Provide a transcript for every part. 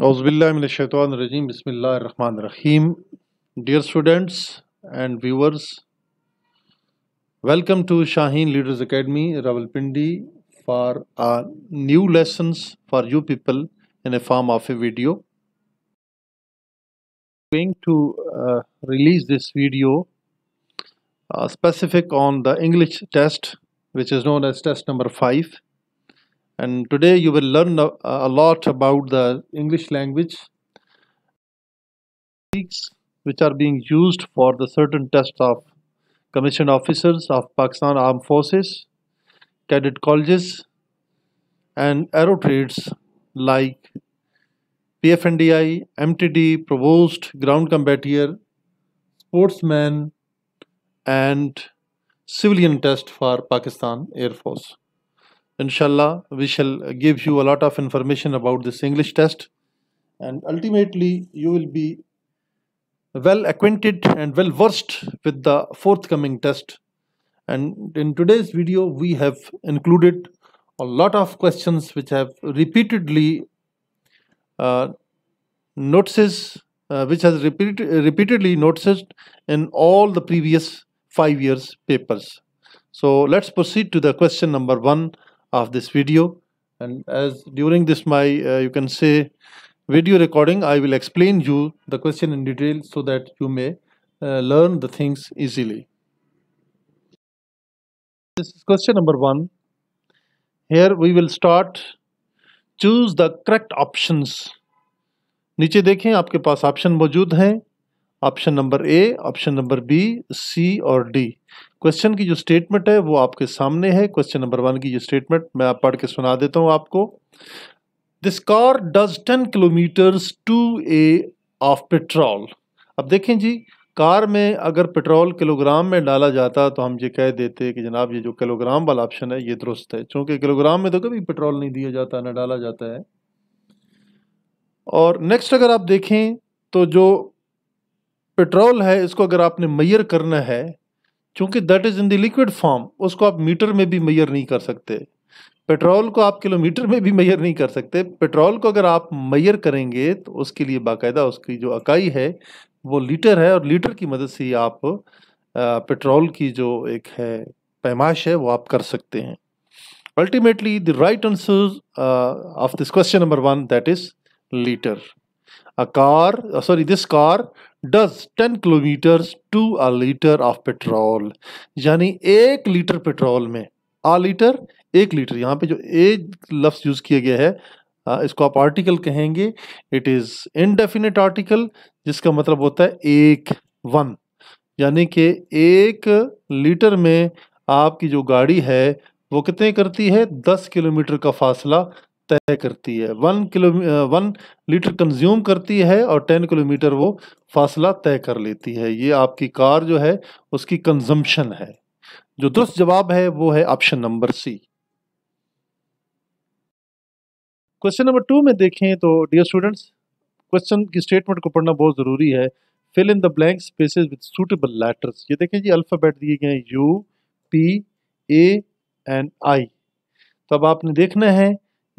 Auzubillahiminashaitanirajim. Bismillah ar-Rahman rahim Dear students and viewers, welcome to Shaheen Leaders Academy, Rawalpindi for uh, new lessons for you people in a form of a video. I'm going to uh, release this video uh, specific on the English test which is known as test number 5 and today you will learn a, a lot about the English language which are being used for the certain tests of commissioned officers of Pakistan Armed Forces, cadet colleges and arrow trades like PFNDI, MTD, provost, ground combattier, sportsman and civilian test for Pakistan Air Force inshallah we shall give you a lot of information about this english test and ultimately you will be well acquainted and well versed with the forthcoming test and in today's video we have included a lot of questions which have repeatedly uh, notices uh, which has repeat, repeatedly noticed in all the previous five years papers so let's proceed to the question number one of this video and as during this my uh, you can say video recording I will explain you the question in detail so that you may uh, learn the things easily. This is question number 1 Here we will start choose the correct options. नीचे देखें आपके पास option मौजूद हैं option number A option number B C और D question की जो statement है वो आपके सामने है क्वेश्चन नंबर वन की जो स्टेटमेंट मैं आप पढ़ के सुना देता हूँ आपको this car does ten kilometres to a of petrol अब देखें जी कार में अगर पेट्रोल किलोग्राम में डाला जाता तो हम ये कह देते कि जनाब ये जो किलोग्राम वाला ऑप्शन है ये दुरुस्त है क्योंकि किलोग्राम में तो कभी पेट्रोल नहीं दिया जाता ना डाला जाता है और नेक्स्ट अगर आप देखें तो जो पेट्रोल है इसको अगर आपने मैयर करना है चूँकि that is in the liquid form उसको आप मीटर में भी मैयर नहीं कर सकते पेट्रोल को आप किलोमीटर में भी मैयर नहीं कर सकते पेट्रोल को अगर आप मैयर करेंगे तो उसके लिए बाकायदा उसकी जो अकाई है वो लीटर है और लीटर की मदद से आप पेट्रोल की जो एक है पैमाइश है वो आप कर सकते हैं ultimately the right answer of this question number one that is litre A car, uh, sorry, this car does 10 kilometers to a liter of petrol. यानी एक लीटर पेट्रोल में आ लीटर एक लीटर यहाँ पे जो एक लफ्स यूज़ किया गया है आ, इसको आप आर्टिकल कहेंगे इट इज़ इनडेफिनेट आर्टिकल जिसका मतलब होता है एक वन यानी कि एक लीटर में आपकी जो गाड़ी है वो कितने करती है दस किलोमीटर का फासला तय करती है one kilo one litre consume करती है और टेन किलोमीटर वो फासला तय कर लेती है ये आपकी कार जो है उसकी कंजम्पशन है जो दुरुस्त जवाब है वो है option number C question number two में देखें तो डियर स्टूडेंट्स क्वेश्चन की स्टेटमेंट को पढ़ना बहुत ज़रूरी है fill in the blank spaces with suitable letters ये देखें जी अल्फ़ाबेट दिए गए U P A and I तो अब आपने देखना है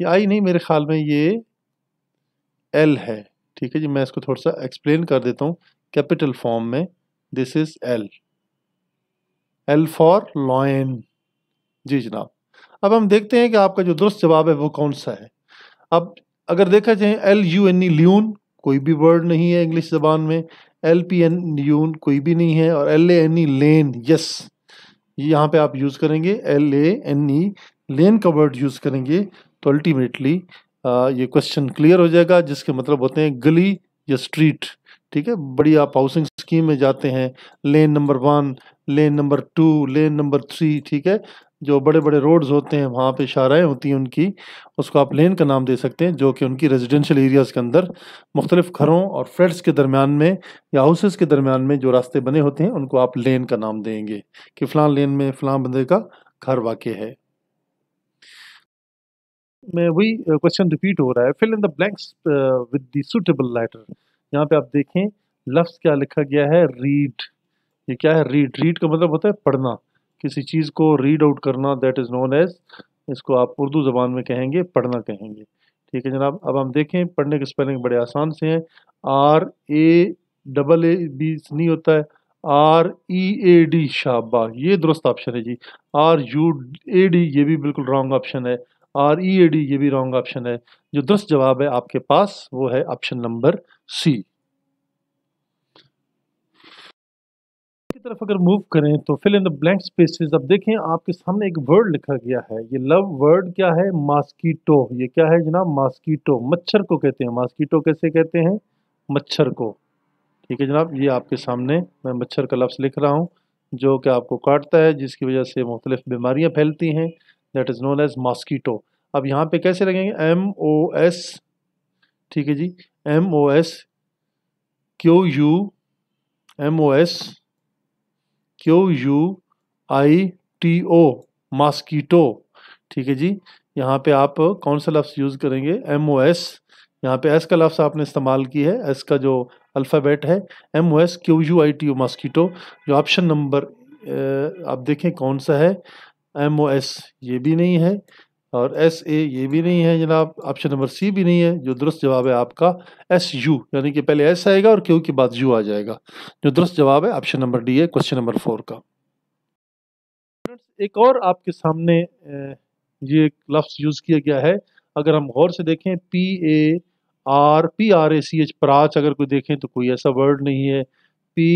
ये आई नहीं मेरे ख्याल में ये एल है ठीक है जी मैं इसको थोड़ा सा एक्सप्लेन कर देता हूँ कैपिटल फॉर्म में this is L L for lion जी जनाब अब हम देखते हैं कि आपका जो दुरुस्त जवाब है वो कौन सा है अब अगर देखा जाए L U N E lune कोई भी वर्ड नहीं है इंग्लिश जबान में एल पी एन यून कोई भी नहीं है और L A N E lane yes यहाँ पे आप यूज़ करेंगे एल ए एन ई लेन का वर्ड यूज़ करेंगे तो अल्टीमेटली ये क्वेश्चन क्लियर हो जाएगा जिसके मतलब होते हैं गली या स्ट्रीट ठीक है बड़ी आप हाउसिंग स्कीम में जाते हैं lane number one lane number two lane number three ठीक है जो बड़े बड़े रोड्स होते हैं वहाँ पे शाराएँ होती हैं उनकी उसको आप लेन का नाम दे सकते हैं जो कि उनकी रेजिडेंशियल एरियाज़ के अंदर मुख्तलिफ घरों और फ्लैट्स के दरमियान में या हाउसेस के दरमियान में जो रास्ते बने होते हैं उनको आप लेन का नाम देंगे कि फ़लाँ लेन में फ़लाँ बंदे का घर वाक़ है में वही क्वेश्चन रिपीट हो रहा है fill in the blanks with the suitable letter यहाँ पे आप देखें लफ्स क्या लिखा गया है रीड ये क्या है रीड रीड का मतलब होता है पढ़ना किसी चीज़ को रीड आउट करना दैट इज़ नोन एज इसको आप उर्दू ज़बान में कहेंगे पढ़ना कहेंगे ठीक है जनाब अब हम देखें पढ़ने के स्पेलिंग बड़े आसान से हैं R A double A B नहीं होता है R E e A D शाबा ये दुरुस्त ऑप्शन है जी आर यू ए डी ये भी बिल्कुल रॉन्ग ऑप्शन है और ई ए डी ये भी रॉन्ग ऑप्शन है जो दस जवाब है आपके पास वो है ऑप्शन नंबर सी की तरफ अगर मूव करें तो fill in the blank spaces अब देखें आपके सामने एक वर्ड लिखा गया है ये लव वर्ड क्या है मास्कीटो ये क्या है जनाब मास्कीटो मच्छर को कहते हैं मास्कीटो कैसे कहते हैं मच्छर को ठीक है जनाब ये आपके सामने मैं मच्छर का लफ्ज़ लिख रहा हूँ जो कि आपको काटता है जिसकी वजह से मुख्तलिफ बीमारियाँ फैलती हैं that is known as mosquito अब यहाँ पे कैसे लगेंगे एम ओ एस ठीक है जी M O S Q U M O S Q U I T O mosquito ठीक है जी यहाँ पे आप कौन सा लफ्स यूज़ करेंगे एम ओ एस यहाँ पे एस का लफ्स आपने इस्तेमाल की है एस का जो अल्फ़ाबेट है M O S Q U I T O mosquito जो ऑप्शन नंबर आप देखें कौन सा है एम ओ एस ये भी नहीं है और एस ए ये भी नहीं है जनाब ऑप्शन नंबर सी भी नहीं है जो दुरुस्त जवाब है आपका एस यू यानी कि पहले एस आएगा और क्यू के बाद यू आ जाएगा जो दुरुस्त जवाब है ऑप्शन नंबर डी है क्वेश्चन नंबर फोर का एक और आपके सामने ये लफ्स यूज़ किया गया है अगर हम गौर से देखें P A R P R A C H प्राच अगर कोई देखें तो कोई ऐसा वर्ड नहीं है P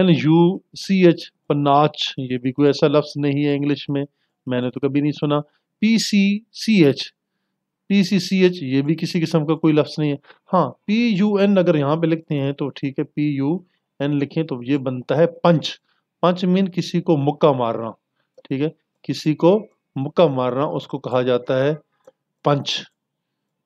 N U C H पर नाच ये भी कोई ऐसा लफ्ज़ नहीं है इंग्लिश में मैंने तो कभी नहीं सुना P C C H P C C H ये भी किसी किस्म का कोई लफ्ज़ नहीं है हाँ पी यू एन अगर यहाँ पे लिखते हैं तो ठीक है पी यू एन लिखें तो ये बनता है पंच पंच मीन किसी को मुक्का मारना ठीक है किसी को मुक्का मारना उसको कहा जाता है पंच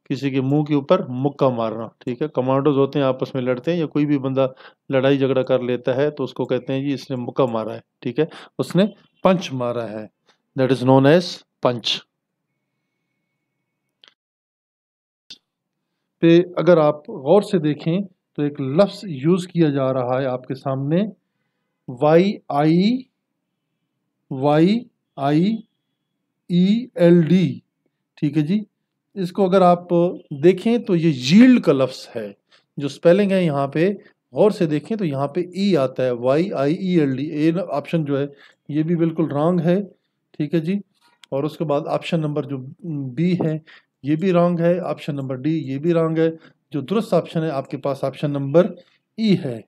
किसी के मुंह के ऊपर मुक्का मारना ठीक है कमांडोज होते हैं आपस में लड़ते हैं या कोई भी बंदा लड़ाई झगड़ा कर लेता है तो उसको कहते हैं जी इसने मुक्का मारा है ठीक है उसने पंच मारा है that is known as punch पे अगर आप गौर से देखें तो एक लफ्स यूज किया जा रहा है आपके सामने Y I Y I E L D ठीक है जी इसको अगर आप देखें तो ये यील्ड का लफ्स है जो स्पेलिंग है यहाँ पे गौर से देखें तो यहाँ पे ई आता है Y I E L D A option जो है ये भी बिल्कुल रॉन्ग है ठीक है जी और उसके बाद ऑप्शन नंबर जो बी है ये भी रॉन्ग है ऑप्शन नंबर डी ये भी रॉन्ग है जो दुरुस्त ऑप्शन है आपके पास ऑप्शन नंबर ई है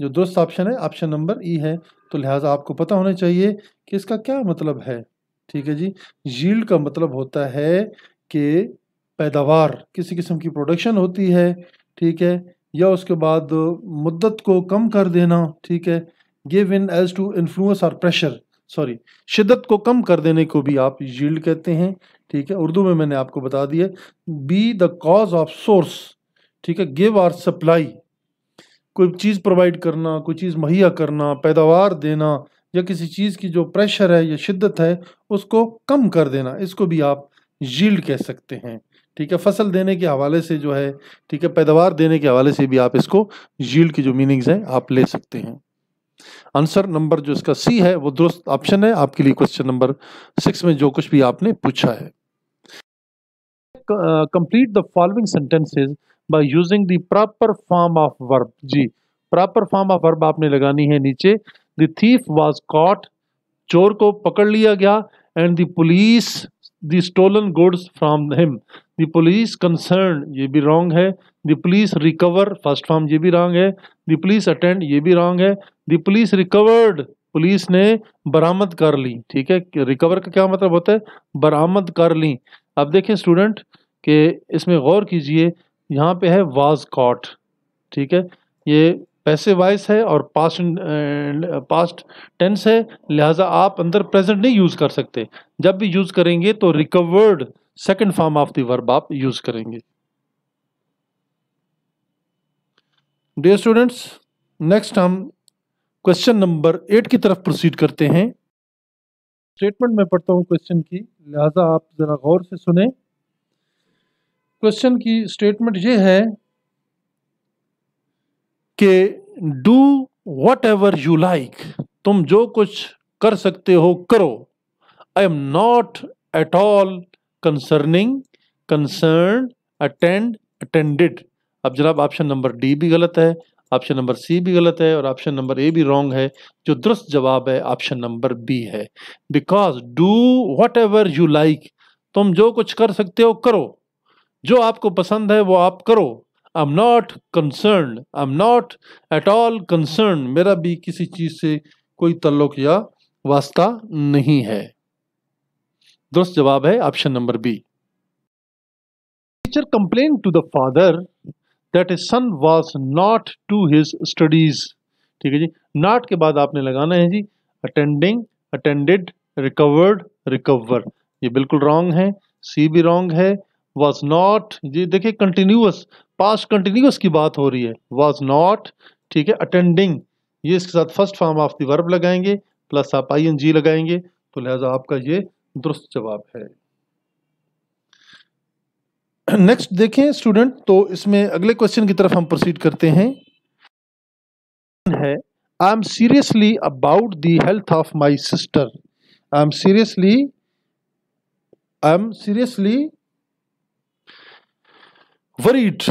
जो दुरुस्त ऑप्शन है ऑप्शन नंबर ई है तो लिहाजा आपको पता होना चाहिए कि इसका क्या मतलब है ठीक है जी यील्ड का मतलब होता है कि पैदावार किसी किस्म की प्रोडक्शन होती है ठीक है या उसके बाद मुद्दत को कम कर देना ठीक है give in edge to influence और प्रेशर सॉरी शिद्दत को कम कर देने को भी आप यील्ड कहते हैं ठीक है उर्दू में मैंने आपको बता दिया be the cause of source ठीक है गिव आर सप्लाई कोई चीज़ प्रोवाइड करना कोई चीज़ मुहैया करना पैदावार देना या किसी चीज़ की जो प्रेशर है या शिद्दत है उसको कम कर देना इसको भी आप यील्ड कह सकते हैं ठीक है फसल देने के हवाले से जो है ठीक है पैदावार देने के हवाले से भी आप इसको जील्ड की जो मीनिंग्स हैं आप ले सकते हैं आंसर नंबर जो इसका सी है वो दुरुस्त ऑप्शन है आपके लिए क्वेश्चन नंबर सिक्स में जो कुछ भी आपने पूछा है complete the following sentences by using the proper form of verb जी प्रॉपर फॉर्म ऑफ वर्ब आपने लगानी है नीचे द थीफ वॉज कॉट चोर को पकड़ लिया गया and the police the stolen goods from him the police concerned ये भी wrong है the police recover first form ये भी wrong है the police attend ये भी wrong है the police recovered पुलिस ने बरामद कर ली ठीक है रिकवर का क्या मतलब होता है बरामद कर ली अब देखिए स्टूडेंट कि इसमें गौर कीजिए यहाँ पे है वाज कॉट ठीक है ये पैसे वाइस है और पास्ट पास्ट टेंस है लिहाजा आप अंदर प्रेजेंट नहीं यूज़ कर सकते जब भी यूज़ करेंगे तो recovered second form of the verb आप यूज़ करेंगे डियर स्टूडेंट्स नेक्स्ट हम क्वेश्चन नंबर एट की तरफ प्रोसीड करते हैं स्टेटमेंट में पढ़ता हूँ क्वेश्चन की लिहाजा आप ज़रा गौर से सुने क्वेश्चन की स्टेटमेंट ये है कि do whatever you like तुम जो कुछ कर सकते हो करो I am not at all concerning concern attend attended अब जनाब ऑप्शन नंबर डी भी गलत है ऑप्शन नंबर सी भी गलत है और ऑप्शन नंबर ए भी रॉन्ग है जो दुरुस्त जवाब है ऑप्शन नंबर बी है because do whatever you like तुम जो कुछ कर सकते हो करो जो आपको पसंद है वो आप करो I am not concern I am not at all concern मेरा भी किसी चीज़ से कोई तल्लुक या वास्ता नहीं है दुरुस्त जवाब है option number B teacher complain to the father that a son was not to his studies ठीक है जी नॉट के बाद आपने लगाना है जी अटेंडिंग अटेंडेड रिकवर्ड रिकवर ये बिल्कुल रॉन्ग है सी भी रॉन्ग है वॉज नॉट जी देखिए कंटिन्यूस पास्ट कंटिन्यूस की बात हो रही है वॉज नॉट ठीक है अटेंडिंग ये इसके साथ फर्स्ट फॉर्म ऑफ दर्ब वर्ब लगाएंगे प्लस आप आई एन जी लगाएंगे तो लिहाजा आपका ये दुरुस्त जवाब है नेक्स्ट देखें स्टूडेंट तो इसमें अगले क्वेश्चन की तरफ हम प्रोसीड करते हैं है I am seriously about the health of my sister I am seriously I am seriously worried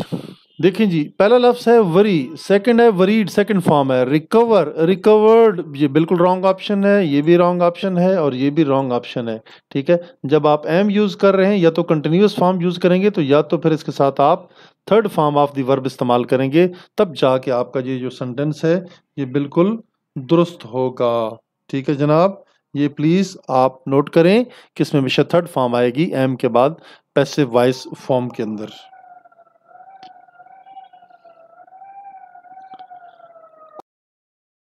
देखें जी पहला लफ्स है वरी सेकंड है वरीड सेकंड फॉर्म है रिकवर रिकवर्ड ये बिल्कुल रॉन्ग ऑप्शन है ये भी रॉन्ग ऑप्शन है और ये भी रॉन्ग ऑप्शन है ठीक है जब आप एम यूज़ कर रहे हैं या तो कंटिन्यूस फॉर्म यूज़ करेंगे तो या तो फिर इसके साथ आप third form of the verb इस्तेमाल करेंगे तब जाके आपका ये जो सेंटेंस है ये बिल्कुल दुरुस्त होगा ठीक है जनाब ये प्लीज़ आप नोट करें कि इसमें हमेशा थर्ड फॉर्म आएगी एम के बाद पैसिव वॉइस फॉर्म के अंदर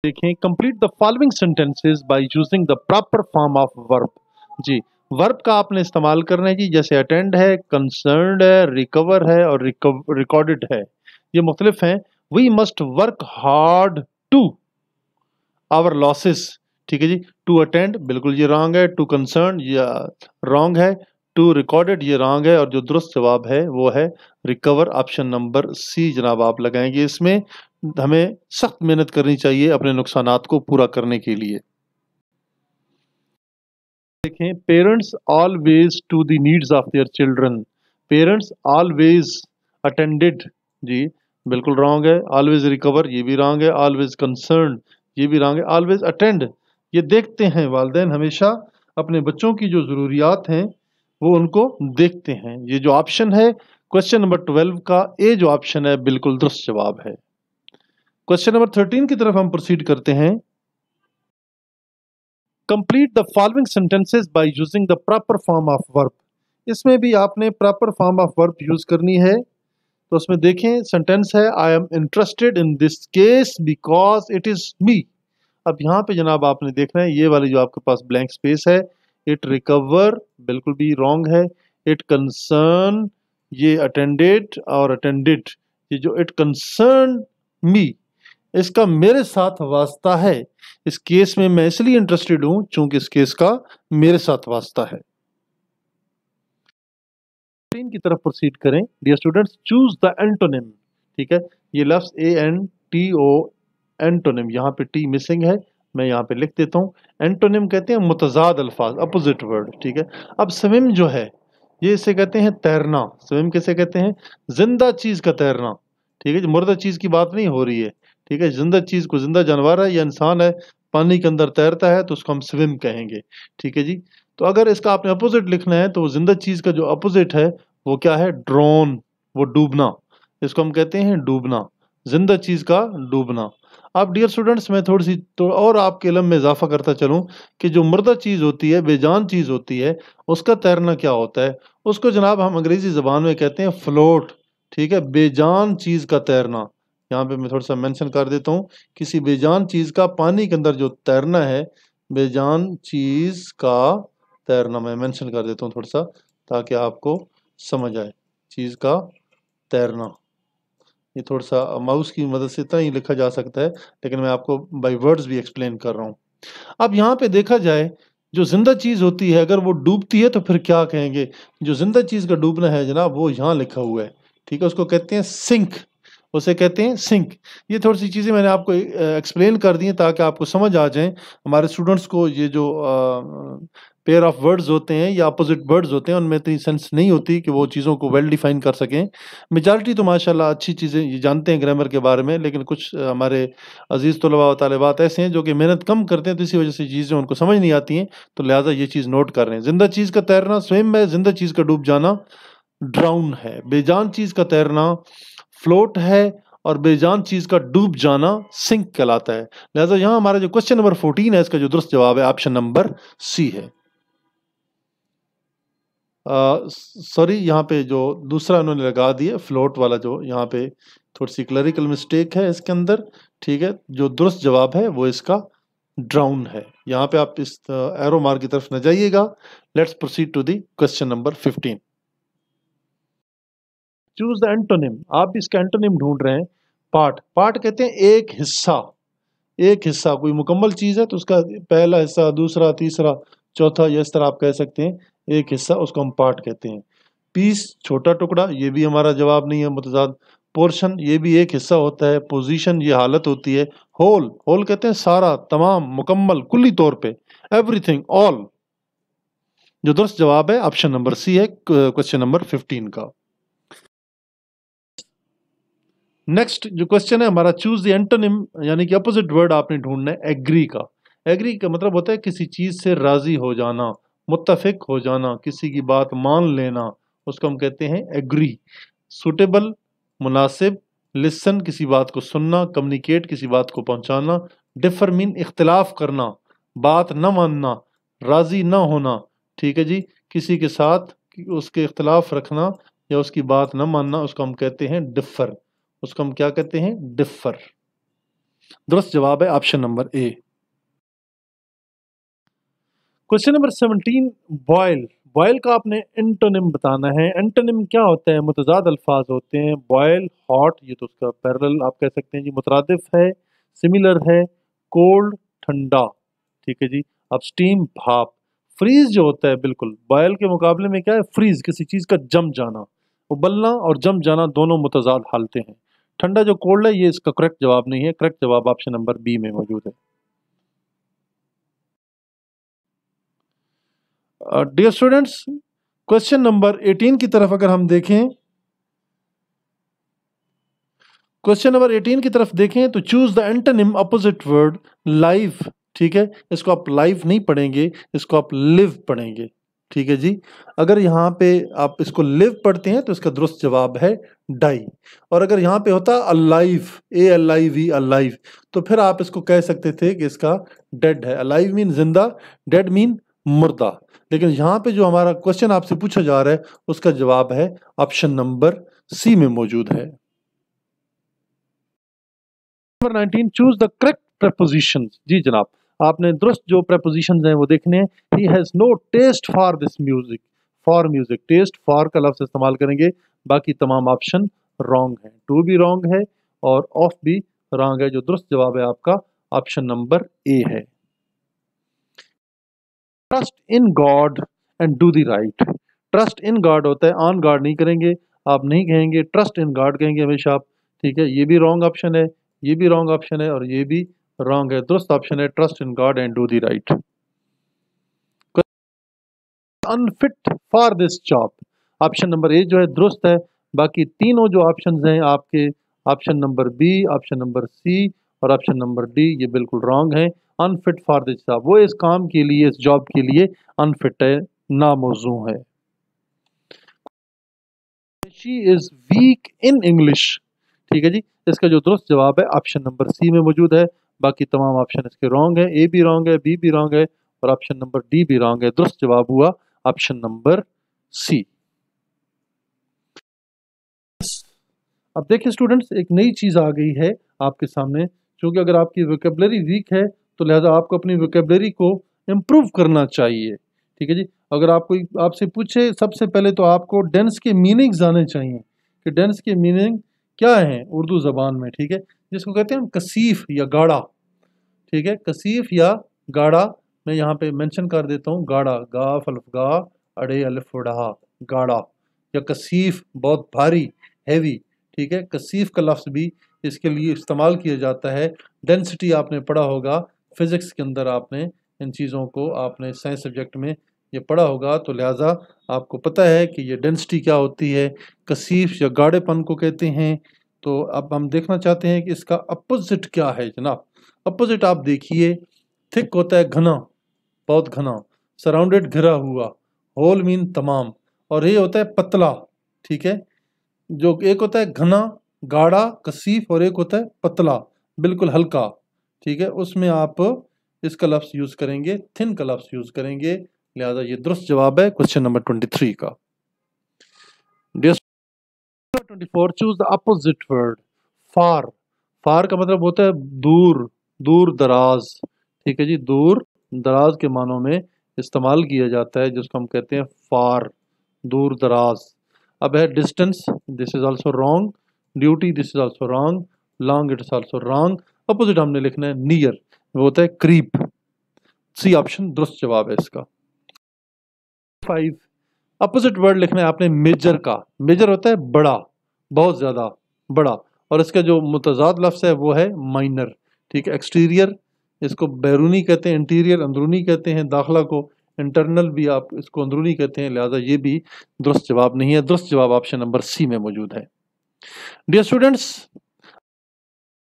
देखें complete the following sentences by using the proper form of verb जी वर्ब का आपने इस्तेमाल करना है जी जैसे अटेंड है कंसर्न है रिकवर है और रिकॉर्डेड है ये मुख्तलिफ हैं we must work hard to our losses ठीक है जी टू अटेंड बिल्कुल ये रॉन्ग है टू कंसर्न ये रॉन्ग uh, है टू रिकॉर्डेड ये रॉन्ग है और जो दुरुस्त जवाब है वो है रिकवर ऑप्शन नंबर सी जनाब आप लगाएंगे इसमें हमें सख्त मेहनत करनी चाहिए अपने नुकसान को पूरा करने के लिए देखें parents always to the needs of their children parents always attended जी बिल्कुल रॉन्ग है ऑलवेज रिकवर ये भी रॉन्ग है ऑलवेज कंसर्न ये भी रॉन्ग है ऑलवेज अटेंड ये देखते हैं वालदे हमेशा अपने बच्चों की जो ज़रूरियात हैं वो उनको देखते हैं ये जो ऑप्शन है क्वेश्चन नंबर ट्वेल्व का ए जो ऑप्शन है बिल्कुल दुरुस्त जवाब है क्वेश्चन नंबर थर्टीन की तरफ हम प्रोसीड करते हैं complete the following sentences by using the proper form of verb इसमें भी आपने proper form of verb use करनी है तो उसमें देखें सेंटेंस है I am interested in this case because it is me अब यहाँ पे जनाब आपने देखना है ये वाली जो आपके पास ब्लैंक स्पेस है इट रिकवर बिल्कुल भी रॉन्ग है इट कंसर्न ये अटेंडेड और अटेंडेड ये जो इट कंसर्न मी इसका मेरे साथ वास्ता है इस केस में मैं इसलिए इंटरेस्टेड हूं चूंकि इस केस का मेरे साथ वास्ता है की तरफ प्रोसीड करें dear students choose the antonym ठीक है ये लफ्स A N T O antonym यहां पे टी मिसिंग है मैं यहां पे लिख देता हूं एंटोनिम कहते हैं मुतजाद अल्फाज अपोजिट वर्ड ठीक है अब स्विम जो है ये इसे कहते हैं तैरना स्विम किसे कहते हैं जिंदा चीज़ का तैरना ठीक है मुर्दा चीज़ की बात नहीं हो रही है ठीक है जिंदा चीज़ को जिंदा जानवर है या इंसान है पानी के अंदर तैरता है तो उसको हम स्विम कहेंगे ठीक है जी तो अगर इसका आपने अपोजिट लिखना है तो जिंदा चीज़ का जो अपोजिट है वो क्या है ड्रोन वो डूबना इसको हम कहते हैं डूबना जिंदा चीज़ का डूबना अब डियर स्टूडेंट्स मैं थोड़ी सी तो और आपके इलम में इजाफा करता चलूं कि जो मुर्दा चीज़ होती है बेजान चीज़ होती है उसका तैरना क्या होता है उसको जनाब हम अंग्रेज़ी ज़बान में कहते हैं फ्लोट ठीक है बेजान चीज़ का तैरना यहाँ पे मैं थोड़ा सा मेंशन कर देता हूँ किसी बेजान चीज़ का पानी के अंदर जो तैरना है बेजान चीज़ का तैरना मैं मेंशन कर देता हूँ थोड़ा सा ताकि आपको समझ आए चीज़ का तैरना ये थोड़ा सा माउस की मदद से इतना ही लिखा जा सकता है लेकिन मैं आपको बाई वर्ड्स भी एक्सप्लेन कर रहा हूँ अब यहाँ पे देखा जाए जो जिंदा चीज़ होती है अगर वो डूबती है तो फिर क्या कहेंगे जो जिंदा चीज़ का डूबना है जनाब वो यहाँ लिखा हुआ है ठीक है उसको कहते हैं सिंक उसे कहते हैं सिंक ये थोड़ी सी चीज़ें मैंने आपको एक्सप्लेन कर दी हैं ताकि आपको समझ आ जाए हमारे स्टूडेंट्स को ये जो पेयर ऑफ वर्ड्स होते हैं या अपोजिट वर्ड्स होते हैं उनमें इतनी सेंस नहीं होती कि वो चीज़ों को वेल डिफाइन कर सकें मेजॉरिटी तो माशाल्लाह अच्छी चीज़ें ये जानते हैं ग्रामर के बारे में लेकिन कुछ हमारे अजीज़ तलबा तलबात ऐसे हैं जो कि मेहनत कम करते हैं तो इसी वजह से चीज़ें उनको समझ नहीं आती हैं तो लिहाजा ये चीज़ नोट कर रहे हैं जिंदा चीज़ का तैरना स्वयं में जिंदा चीज़ का डूब जाना ड्राउन है बेजान चीज़ का तैरना फ्लोट है और बेजान चीज़ का डूब जाना सिंक कहलाता है लिहाजा यहाँ हमारा जो क्वेश्चन नंबर फोर्टीन है इसका जो दुरुस्त जवाब है ऑप्शन नंबर सी है सॉरी यहाँ पे जो दूसरा उन्होंने लगा दिया फ्लोट वाला जो यहाँ पे थोड़ी सी क्लरिकल मिस्टेक है इसके अंदर ठीक है जो दुरुस्त जवाब है वो इसका ड्राउन है यहाँ पे आप इस एरो मार्क की तरफ न जाइएगा let's proceed to the question number fifteen choose the antonym आप इसका एंटोनिम ढूंढ रहे हैं पार्ट पार्ट कहते हैं एक हिस्सा एक हिस्सा कोई मुकम्मल चीज़ है तो उसका पहला हिस्सा दूसरा तीसरा चौथा या इस तरह आप कह सकते हैं एक हिस्सा उसको हम पार्ट कहते हैं पीस छोटा टुकड़ा ये भी हमारा जवाब नहीं है मतजाद पोर्शन ये भी एक हिस्सा होता है पोजीशन ये हालत होती है होल होल कहते हैं सारा तमाम मुकम्मल कुल्ली तौर पे एवरीथिंग ऑल जो दुरुस्त जवाब है ऑप्शन नंबर सी है क्वेश्चन नंबर फिफ्टीन का नेक्स्ट जो क्वेश्चन है हमारा चूज द एंटोनिम यानी कि अपोजिट वर्ड आपने ढूंढना है एग्री का एग्री का मतलब होता है किसी चीज़ से राज़ी हो जाना मुतफिक हो जाना किसी की बात मान लेना उसको हम कहते हैं एग्री सूटेबल मुनासिब लिसन किसी बात को सुनना कम्युनिकेट किसी बात को पहुंचाना डिफर मीन इख्तलाफ करना बात न मानना राज़ी न होना ठीक है जी किसी के साथ उसके इख्तलाफ रखना या उसकी बात न मानना उसको हम कहते हैं डिफर उसको हम क्या कहते हैं डिफर दुरुस्त जवाब है option number A question number seventeen boil boil का आपने एंटोनिम बताना है एंटोनिम क्या होता है मुतजाद अल्फाज होते हैं बॉयल हॉट ये तो उसका पैरल आप कह सकते हैं जी मुतरदफ है सिमिलर है कोल्ड ठंडा ठीक है जी अब स्टीम भाप फ्रीज जो होता है बिल्कुल बॉयल के मुकाबले में क्या है फ्रीज किसी चीज़ का जम जाना उबलना और जम जाना दोनों मुतजाद हालते हैं ठंडा जो कोल्ड है ये इसका करेक्ट जवाब नहीं है करेक्ट जवाब ऑप्शन नंबर बी में मौजूद है डियर स्टूडेंट्स क्वेश्चन नंबर 18 की तरफ अगर हम देखें क्वेश्चन नंबर 18 की तरफ देखें तो choose the antonym opposite word live ठीक है इसको आप लाइव नहीं पढ़ेंगे इसको आप लिव पढ़ेंगे ठीक है जी अगर यहाँ पे आप इसको लिव पढ़ते हैं तो इसका दुरुस्त जवाब है डाई और अगर यहाँ पे होता alive A L I V alive तो फिर आप इसको कह सकते थे कि इसका डेड है अलाइव मीन जिंदा डेड मीन मुर्दा लेकिन यहाँ पे जो हमारा क्वेश्चन आपसे पूछा जा रहा है उसका जवाब है ऑप्शन नंबर सी में मौजूद है number nineteen choose the correct preposition जी जनाब आपने दुरुस्त जो प्रपोजिशन हैं वो देखने हैं he has no taste for this music for music taste for का लफ्ज़ इस्तेमाल करेंगे बाकी तमाम ऑप्शन रॉन्ग हैं टू भी रॉन्ग है और ऑफ भी रॉन्ग है जो दुरुस्त जवाब है आपका ऑप्शन नंबर ए है trust in God and do the right trust in God होता है ऑन गॉड नहीं करेंगे आप नहीं कहेंगे ट्रस्ट इन गॉड कहेंगे हमेशा आप ठीक है ये भी रॉन्ग ऑप्शन है ये भी रॉन्ग ऑप्शन है और ये भी रॉन्ग है दुरुस्त ऑप्शन है trust in God and do the right unfit for this job option number A जो है दुरुस्त है बाकी तीनों जो ऑप्शन हैं आपके option number B option number C और ऑप्शन नंबर डी ये बिल्कुल रॉन्ग है अनफिट फॉर दिस जॉब वो इस काम के लिए इस जॉब के लिए अनफिट है नामोजू है she is weak in English ठीक है जी इसका जो दुरुस्त जवाब है ऑप्शन नंबर सी में मौजूद है बाकी तमाम ऑप्शन इसके रॉन्ग है ए भी रॉन्ग है बी भी रॉन्ग है और ऑप्शन नंबर डी भी रॉन्ग है दुरुस्त जवाब हुआ ऑप्शन नंबर सी अब देखिए स्टूडेंट्स एक नई चीज़ आ गई है आपके सामने क्योंकि अगर आपकी वोकेबलरी वीक है तो लिहाजा आपको अपनी वोकेबलरी को इम्प्रूव करना चाहिए ठीक है जी अगर आपको आपसे पूछे सबसे पहले तो आपको डेंस के मीनिंग्स आने चाहिए कि डेंस के मीनिंग क्या हैं उर्दू ज़बान में ठीक है जिसको कहते हैं हम कसीफ या गाढ़ा ठीक है कसीफ या गाढ़ा मैं यहाँ पे मेंशन कर देता हूँ गाढ़ा गाफ गा अड़े अल्फ उड़ा गाढ़ा या कसीफ बहुत भारी हैवी ठीक है कसीफ का लफ्ज़ भी इसके लिए इस्तेमाल किया जाता है डेंसिटी आपने पढ़ा होगा फिज़िक्स के अंदर आपने इन चीज़ों को आपने साइंस सब्जेक्ट में ये पड़ा होगा तो लिहाजा आपको पता है कि ये डेंसिटी क्या होती है कसीफ या गाढ़ेपन को कहते हैं तो अब हम देखना चाहते हैं कि इसका अपोजिट क्या है जनाब अपोजिट आप देखिए थिक होता है घना बहुत घना सराउंडेड घिरा हुआ होल मीन तमाम और ये होता है पतला ठीक है जो एक होता है घना गाढ़ा कसीफ और एक होता है पतला बिल्कुल हल्का ठीक है उसमें आप इसका लफ्ज़ यूज़ करेंगे थिन का लफ्ज़ यूज़ करेंगे लिहाजा ये दुरुस्त जवाब है क्वेश्चन नंबर ट्वेंटी थ्री का अपोजिट वर्ड फार फार का मतलब होता है दूर दूर दराज ठीक है जी दूर दराज के मानों में इस्तेमाल किया जाता है जिसको हम कहते हैं फार दूर दराज अब है distance this is also wrong duty this is also wrong long it is also wrong opposite हमने लिखना है नियर वो होता है क्रीप सी ऑप्शन दुरुस्त जवाब है इसका फाइव अपोजिट वर्ड लिखना है आपने मेजर का मेजर होता है बड़ा बहुत ज़्यादा बड़ा और इसका जो मुतजाद लफ्स है वो है माइनर ठीक है एक्सटीरियर इसको बैरूनी कहते हैं इंटीरियर अंदरूनी कहते हैं दाखला को इंटरनल भी आप इसको अंदरूनी कहते हैं लिहाजा ये भी दुरुस्त जवाब नहीं है दुरुस्त जवाब ऑप्शन नंबर सी में मौजूद है डियर स्टूडेंट्स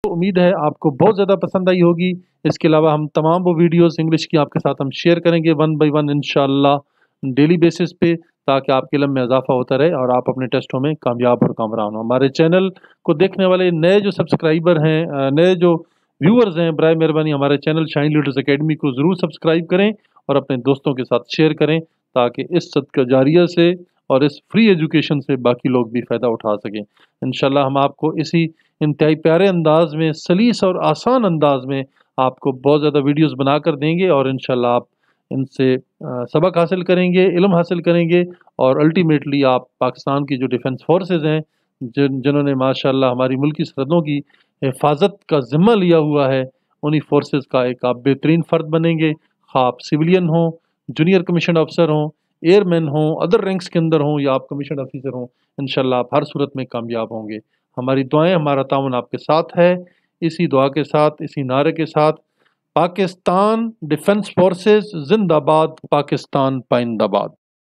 तो उम्मीद है आपको बहुत ज़्यादा पसंद आई होगी इसके अलावा हम तमाम वो वीडियोस इंग्लिश की आपके साथ हम शेयर करेंगे वन बाई वन इनशाला डेली बेसिस पे ताकि आपके इलम में इजाफा होता रहे और आप अपने टेस्टों में कामयाब और कामरान हो हमारे चैनल को देखने वाले नए जो सब्सक्राइबर हैं नए जो व्यूअर्स हैं बर मेहरबानी हमारे चैनल शाइन लीडर्स अकेडमी को ज़रूर सब्सक्राइब करें और अपने दोस्तों के साथ शेयर करें ताकि इस सदका जारिया से और इस फ्री एजुकेशन से बाकी लोग भी फ़ायदा उठा सकें इन हम आपको इसी इंतहाई प्यारे अंदाज में सलीस और आसान अंदाज में आपको बहुत ज़्यादा वीडियोस बना कर देंगे और इन आप इनसे सबक हासिल करेंगे इलम हासिल करेंगे और अल्टीमेटली आप पाकिस्तान की जो डिफेंस फोर्सेज हैं जिन जिन्होंने माशा हमारी मुल्की सरहदों की हिफाजत का ज़िम्मा लिया हुआ है उन्हीं फोर्सेज़ का एक आप बेहतरीन फ़र्द बनेंगे आप सिविलियन हों जूनियर कमीशन अफसर हों एयरमैन हों अदर रैंक्स के अंदर हों या आप कमीशन ऑफिसर हों इन आप हर सूरत में कामयाब होंगे हमारी दुआएं हमारा ताउन आपके साथ है इसी दुआ के साथ इसी नारे के साथ पाकिस्तान डिफेंस फोर्सेस जिंदाबाद पाकिस्तान पाइंदाबाद